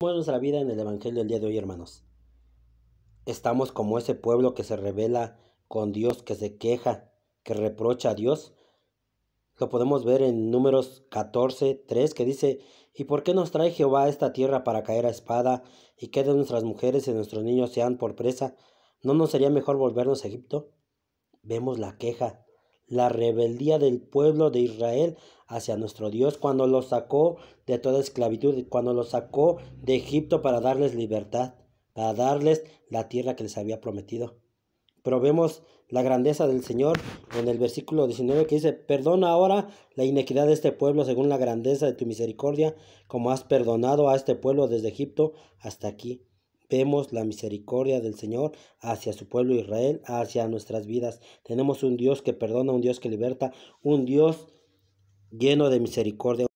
¿Cómo es nuestra vida en el Evangelio del día de hoy, hermanos? ¿Estamos como ese pueblo que se revela con Dios, que se queja, que reprocha a Dios? Lo podemos ver en Números 14, 3, que dice, ¿Y por qué nos trae Jehová a esta tierra para caer a espada y que de nuestras mujeres y nuestros niños sean por presa? ¿No nos sería mejor volvernos a Egipto? Vemos la queja, la rebeldía del pueblo de Israel hacia nuestro Dios cuando los sacó de toda esclavitud, cuando los sacó de Egipto para darles libertad, para darles la tierra que les había prometido. Pero vemos la grandeza del Señor en el versículo 19 que dice, perdona ahora la inequidad de este pueblo según la grandeza de tu misericordia, como has perdonado a este pueblo desde Egipto hasta aquí. Vemos la misericordia del Señor hacia su pueblo Israel, hacia nuestras vidas. Tenemos un Dios que perdona, un Dios que liberta, un Dios lleno de misericordia.